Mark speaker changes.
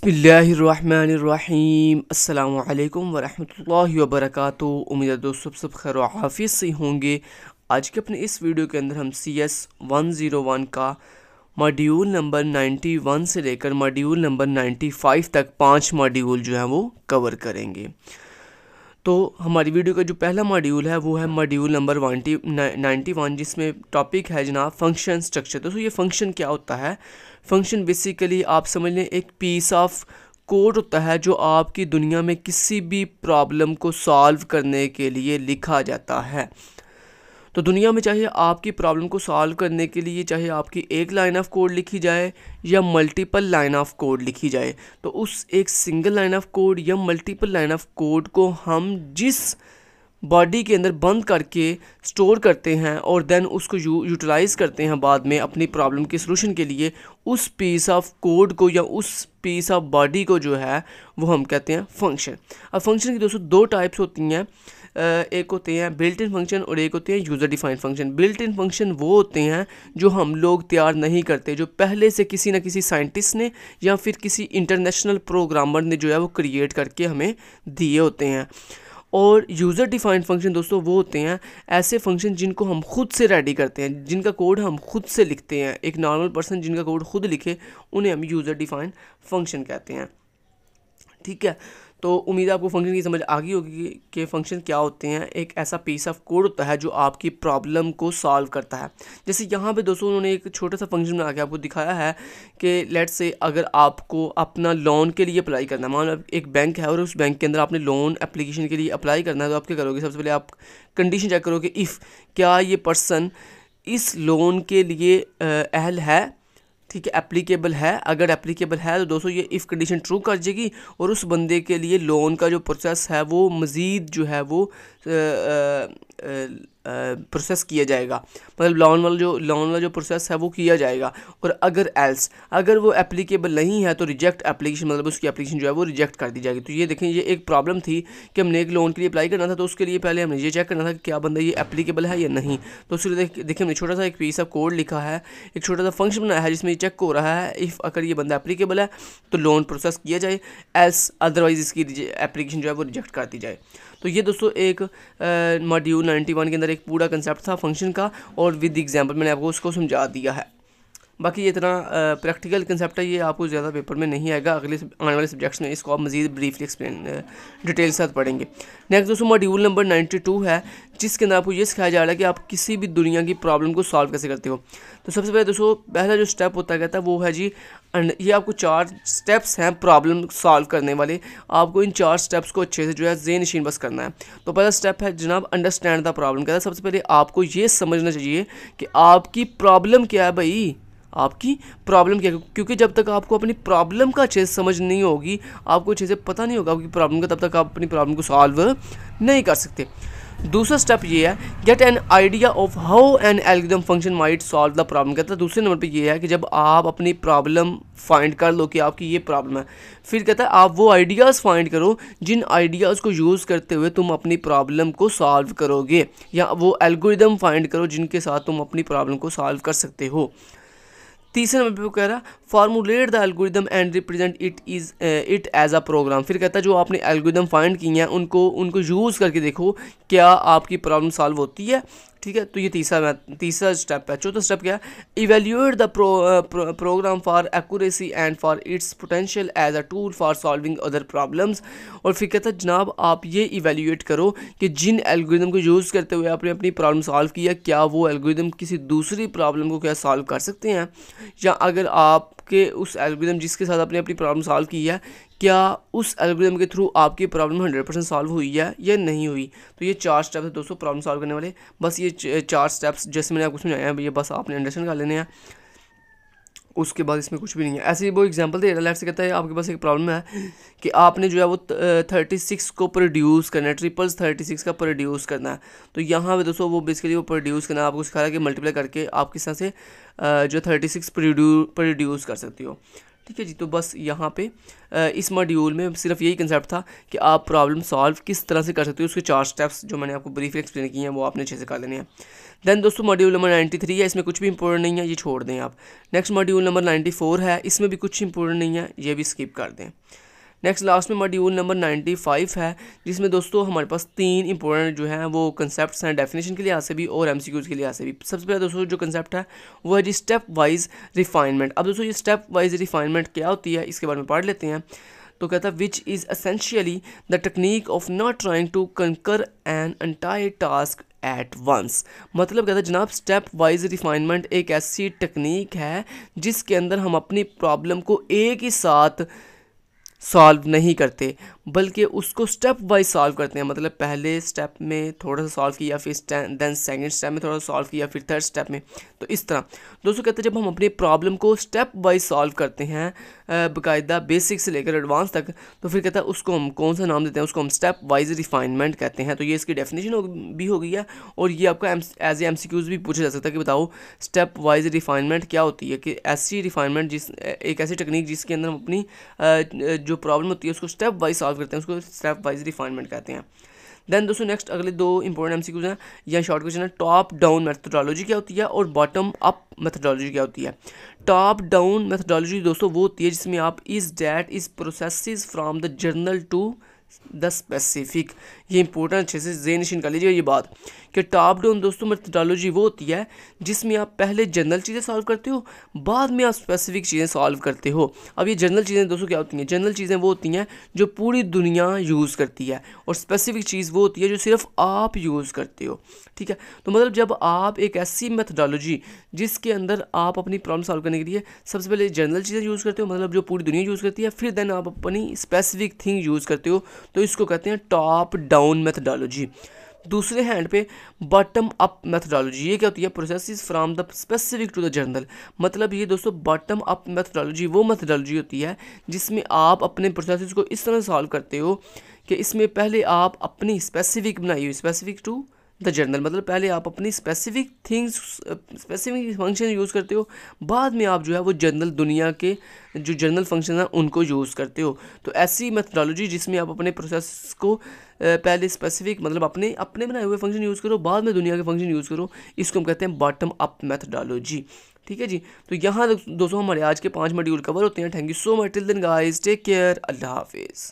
Speaker 1: अस्सलाम वालेकुम रहमतुल्लाहि व बरकातहू उम्मीद है दोस्तों सब खैर हाफिज से होंगे आज के अपने इस वीडियो के अंदर हम C S one zero one का मॉड्यूल नंबर नाइन्टी वन से लेकर मॉड्यूल नंबर नाइन्टी फाइव तक पाँच मॉड्यूल जो हैं वो कवर करेंगे तो हमारी वीडियो का जो पहला मॉड्यूल है वो है मॉड्यूल नंबर वनटी नाइन्टी वन जिसमें टॉपिक है जनाब फंक्शन स्ट्रक्चर तो ये फंक्शन क्या होता है फंक्शन बेसिकली आप समझ लें एक पीस ऑफ कोड होता है जो आपकी दुनिया में किसी भी प्रॉब्लम को सॉल्व करने के लिए लिखा जाता है तो दुनिया में चाहे आपकी प्रॉब्लम को सॉल्व करने के लिए चाहे आपकी एक लाइन ऑफ कोड लिखी जाए या मल्टीपल लाइन ऑफ कोड लिखी जाए तो उस एक सिंगल लाइन ऑफ कोड या मल्टीपल लाइन ऑफ कोड को हम जिस बॉडी के अंदर बंद करके स्टोर करते हैं और देन उसको यू यूटिलाइज़ करते हैं बाद में अपनी प्रॉब्लम के सोलूशन के लिए उस पीस ऑफ कोड को या उस पीस ऑफ बॉडी को जो है वो हम कहते हैं फंक्शन अब फंक्शन की दोस्तों दो टाइप्स होती हैं एक होते हैं बिल्ट इन फंक्शन और एक होते हैं user defined function built in function वो होते हैं जो हम लोग तैयार नहीं करते जो पहले से किसी ना किसी साइंटिस्ट ने या फिर किसी इंटरनेशनल प्रोग्रामर ने जो है वो क्रिएट करके हमें दिए होते हैं और यूज़र डिफाइंड फंक्शन दोस्तों वो होते हैं ऐसे फंक्शन जिनको हम खुद से रेडी करते हैं जिनका कोड हम खुद से लिखते हैं एक नॉर्मल पर्सन जिनका कोड खुद लिखे उन्हें हम यूज़र डिफाइंड फंक्शन कहते हैं ठीक है तो उम्मीद है आपको फंक्शन की समझ आ गई होगी कि फंक्शन क्या होते हैं एक ऐसा पीस ऑफ कोड होता है जो आपकी प्रॉब्लम को सॉल्व करता है जैसे यहाँ पे दोस्तों उन्होंने एक छोटा सा फंक्शन बना के आपको दिखाया है कि लेट्स से अगर आपको अपना लोन के लिए अप्लाई करना है मान लो एक बैंक है और उस बैंक के अंदर आपने लोन एप्लीकेशन के लिए अप्लाई करना है तो आप क्या करोगे सबसे पहले आप कंडीशन चेक करोगे इफ़ क्या ये पर्सन इस लोन के लिए अहल है ठीक है एप्लीकेबल है अगर एप्लीकेबल है तो दोस्तों ये इफ़ कंडीशन ट्रू कर जाएगी और उस बंदे के लिए लोन का जो प्रोसेस है वो मज़ीद जो है वो आ, आ, आ, प्रोसेस किया जाएगा मतलब लॉन वाला जो लॉन वाला जो प्रोसेस है वो किया जाएगा और अगर एल्स अगर वो एप्लीकेबल नहीं है तो रिजेक्ट एप्लीकेशन मतलब उसकी एप्लीकेशन जो है वो रिजेक्ट कर दी जाएगी तो ये देखें ये एक प्रॉब्लम थी कि हमने एक लोन के लिए अप्लाई करना था तो उसके लिए पहले हमने ये चेक करना था कि क्या बंदा ये एप्लीकेबल है या नहीं तो उसके लिए देखिए हमने छोटा सा एक पीस ऑफ कोड लिखा है एक छोटा सा फंक्शन बनाया है जिसमें चेक हो रहा है इफ़ अगर ये बंदा एप्लीकेबल है तो लोन प्रोसेस किया जाए एल्स अदरवाइज़ इसकी एप्लीकेशन जो है वो रिजेक्ट कर दी जाए तो ये दोस्तों एक मॉड्यूल नाइन्टी वन के अंदर एक पूरा कंसेप्ट था फंक्शन का और विद एग्जाम्पल मैंने आपको उसको समझा दिया है बाकी ये इतना प्रैक्टिकल कंसेप्ट है ये आपको ज़्यादा पेपर में नहीं आएगा अगले आने वाले सब्जेक्ट्स में इसको आप मजीद ब्रीफली एक्सप्लेन डिटेल साथ पढ़ेंगे नेक्स्ट दोस्तों मॉड्यूल नंबर नाइन्टी टू है जिसके अंदर आपको ये सिखाया जा रहा है कि आप किसी भी दुनिया की प्रॉब्लम को सॉल्व कैसे करते हो तो सबसे पहले दोस्तों पहला जो स्टेप होता कहता है वो है जी ये आपको चार स्टेप्स हैं प्रॉब्लम सॉल्व करने वाले आपको इन चार स्टेप्स को अच्छे से जो है जेन नशीन बस करना है तो पहला स्टेप है जनाब अंडरस्टैंड द प्रॉब्लम कहता है सबसे पहले आपको ये समझना चाहिए कि आपकी प्रॉब्लम क्या है भाई आपकी प्रॉब्लम क्या है क्योंकि जब तक आपको अपनी प्रॉब्लम का चीज़ समझ नहीं होगी आपको चीज़ें पता नहीं होगा आपकी प्रॉब्लम का तब तक आप अपनी प्रॉब्लम को सॉल्व नहीं कर सकते दूसरा स्टेप ये है get an idea of how an algorithm function might solve the problem कहता है दूसरे नंबर पे ये है कि जब आप अपनी प्रॉब्लम फाइंड कर लो कि आपकी ये प्रॉब्लम है फिर कहता है आप वो आइडियाज़ फाइंड करो जिन आइडियाज़ को यूज़ करते हुए तुम अपनी प्रॉब्लम को सॉल्व करोगे या वो एल्गोरिदम फाइंड करो जिनके साथ तुम अपनी प्रॉब्लम को सॉल्व कर सकते हो तीसरे नंबर पे कह रहा है formulate the algorithm and represent it is it as a program फिर कहता है जो आपने एल्गोरिदम फाइंड किए हैं उनको उनको यूज़ करके देखो क्या आपकी प्रॉब्लम सॉल्व होती है ठीक है तो ये तीसरा तीसरा स्टेप है चौथा स्टेप क्या है evaluate the program for accuracy and for its potential as a tool for solving other problems और फिर कहता जनाब आप ये इवेल्यूएट करो कि जिन एल्गोरिदम को यूज़ करते हुए आपने अपनी प्रॉब्लम सॉल्व किया क्या वो एल्गोरिदम किसी दूसरी प्रॉब्लम को क्या सॉल्व कर सकते हैं या अगर आप आपके उस एल्गोरिथम जिसके साथ आपने अपनी प्रॉब्लम सॉल्व की है क्या उस एल्गोरिथम के थ्रू आपकी प्रॉब्लम हंड्रेड परसेंट सॉल्व हुई है या नहीं हुई तो ये चार स्टेप्स है दोस्तों प्रॉब्लम सॉल्व करने वाले बस ये चार स्टेप्स जैसे मैंने आपको समझाया है ये बस आपने अंडरस्टैंड कर लेने हैं उसके बाद इसमें कुछ भी नहीं है ऐसे ही वो एग्जांपल दे रहा है से कहता है आपके पास एक प्रॉब्लम है कि आपने जो है वो थर्टी सिक्स को प्रोड्यूस करना है ट्रिपल्स थर्टी सिक्स का प्रोड्यूस करना है तो यहाँ पे दोस्तों वो बेसिकली वो प्रोड्यूस करना है आपको सिखा रहा है कि मल्टीप्लाई करके आप किस तरह से जो थर्टी सिक्स प्रोड्यूस कर सकती हो ठीक है जी तो बस यहाँ पे इस मॉड्यूल में सिर्फ यही कंसेप्ट था कि आप प्रॉब्लम सॉल्व किस तरह से कर सकते हो उसके चार स्टेप्स जो मैंने आपको ब्रीफ एक्सप्लेन किए हैं वो आपने अच्छे से कर लेने हैं देन दोस्तों मॉड्यूल नंबर नाइन्टी थ्री है इसमें कुछ भी इंपॉर्टेंट नहीं है ये छोड़ दें आप next module number ninety four है इसमें भी कुछ इंपॉर्टेंट नहीं है ये भी स्किप कर दें नेक्स्ट लास्ट में मॉड्यूल नंबर नाइन्टी फाइव है जिसमें दोस्तों हमारे पास तीन इंपॉर्टेंट जो है वो कंसेप्ट हैं डेफिनेशन के लिहाज से भी और एम के लिहाज से भी सबसे पहले दोस्तों जो कंसेप्ट है वो है जी स्टेप वाइज रिफाइनमेंट अब दोस्तों ये स्टेप वाइज रिफाइनमेंट क्या होती है इसके बारे में पढ़ लेते हैं तो कहता है which is essentially the technique of not trying to conquer an entire task at once मतलब कहता है जनाब स्टेप वाइज रिफाइनमेंट एक ऐसी टेक्निक है जिसके अंदर हम अपनी प्रॉब्लम को एक ही साथ सॉल्व नहीं करते बल्कि उसको स्टेप वाइज सॉल्व करते हैं मतलब पहले स्टेप में थोड़ा सा सॉल्व किया फिर देन सेकंड स्टेप में थोड़ा सा सॉल्व किया फिर थर्ड स्टेप में तो इस तरह दोस्तों कहते हैं जब हम अपनी प्रॉब्लम को स्टेप वाइज सॉल्व करते हैं बाकायदा बेसिक से लेकर एडवांस तक तो फिर कहता है उसको हम कौन सा नाम देते हैं उसको हम स्टेप वाइज रिफाइनमेंट कहते हैं तो ये इसकी डेफिनेशन हो, भी हो गई है और ये आपका एज ए एम भी पूछा जा सकता है कि बताओ स्टेप वाइज रिफाइनमेंट क्या होती है कि ऐसी रिफाइनमेंट जिस एक ऐसी टेक्निक जिसके अंदर हम अपनी जो प्रॉब्लम होती है उसको स्टेप वाइज सॉल्व करते हैं उसको स्टेप वाइज रिफाइनमेंट कहते हैं देन दोस्तों नेक्स्ट अगले दो इंपॉर्टेंट एम सी क्वेश्चन या शॉर्ट क्वेश्चन है टॉप डाउन मैथडोलॉजी क्या होती है और बॉटम अप मैथडोलॉजी क्या होती है टॉप डाउन मैथडोलॉजी दोस्तों वो होती है जिसमें आप is that is process from the general to the specific ये इंपॉर्टेंट अच्छे से जेन निशीन कर लीजिए ये बात कि टॉप डाउन दोस्तों मेथडोलॉजी तो वो होती है जिसमें आप पहले जनरल चीज़ें सॉल्व करते हो बाद में आप स्पेसिफिक चीज़ें सॉल्व करते हो अब ये जनरल चीज़ें दोस्तों क्या होती हैं जनरल चीज़ें वो होती हैं जो पूरी दुनिया यूज़ करती है और स्पेसिफिक चीज़ वो होती है जो सिर्फ आप यूज़ करते हो ठीक है तो मतलब जब आप एक ऐसी मेथडोलॉजी जिसके अंदर आप अपनी प्रॉब्लम सॉल्व करने के लिए सबसे पहले जनरल चीज़ें यूज़ करते हो मतलब जो पूरी दुनिया यूज़ करती है फिर देन आप अपनी स्पेसिफिक थिंग यूज़ करते हो तो इसको कहते हैं टॉप डाउन डाउन मैथडोलॉजी दूसरे हैंड पे बॉटम अप मैथडोलॉजी ये क्या होती है process is from the specific to the general मतलब ये दोस्तों बॉटम अप मैथडोलॉजी वो मैथडोलॉजी होती है जिसमें आप अपने प्रोसेस को इस तरह सॉल्व करते हो कि इसमें पहले आप अपनी स्पेसिफिक बनाई हुई स्पेसिफिक टू द जर्नल मतलब पहले आप अपनी specific things specific function use करते हो बाद में आप जो है वो जनरल दुनिया के जो जनरल फंक्शन हैं उनको यूज़ करते हो तो ऐसी मेथडोलॉजी जिसमें आप अपने प्रोसेस को पहले स्पेसिफिक मतलब अपने अपने बनाए हुए फंक्शन यूज़ करो बाद में दुनिया के फंक्शन यूज़ करो इसको हम कहते हैं बॉटम अप मैथडोलॉजी ठीक है जी तो यहाँ दोस्तों हमारे आज के पाँच मॉड्यूल कवर होते हैं thank you so much till then guys take care अल्लाह हाफिज़